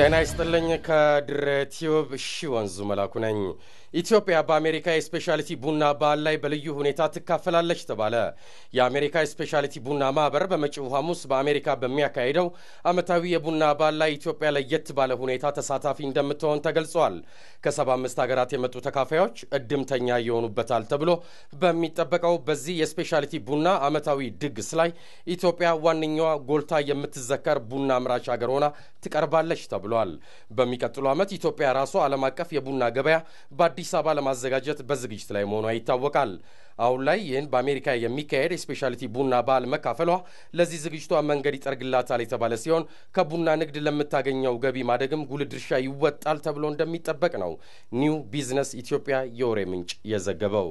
ጤና ይስጥልኝ። ከድሬ ቲዩብ ሺ ወንዙ መላኩ ነኝ። ኢትዮጵያ በአሜሪካ የስፔሻሊቲ ቡና በዓል ላይ በልዩ ሁኔታ ትካፈላለች ተባለ። የአሜሪካ የስፔሻሊቲ ቡና ማህበር በመጪው ሐሙስ በአሜሪካ በሚያካሂደው ዓመታዊ የቡና በዓል ላይ ኢትዮጵያ ለየት ባለ ሁኔታ ተሳታፊ እንደምትሆን ተገልጿል። ከ75 ሀገራት የመጡ ተካፋዮች እድምተኛ ይሆኑበታል ተብሎ በሚጠበቀው በዚህ የስፔሻሊቲ ቡና ዓመታዊ ድግስ ላይ ኢትዮጵያ ዋነኛዋ ጎልታ የምትዘከር ቡና አምራች ሀገር ሆና ትቀርባለች ተብሎ ብለዋል። በሚቀጥለው ዓመት ኢትዮጵያ ራሷ ዓለም አቀፍ የቡና ገበያ በአዲስ አበባ ለማዘጋጀት በዝግጅት ላይ መሆኗ ይታወቃል። አሁን ላይ ይህን በአሜሪካ የሚካሄድ የስፔሻሊቲ ቡና በዓል መካፈሏ ለዚህ ዝግጅቷ መንገድ ይጠርግላታል የተባለ ሲሆን ከቡና ንግድ ለምታገኘው ገቢ ማደግም ጉልህ ድርሻ ይወጣል ተብሎ እንደሚጠበቅ ነው ኒው ቢዝነስ ኢትዮጵያ የወሬ ምንጭ የዘገበው።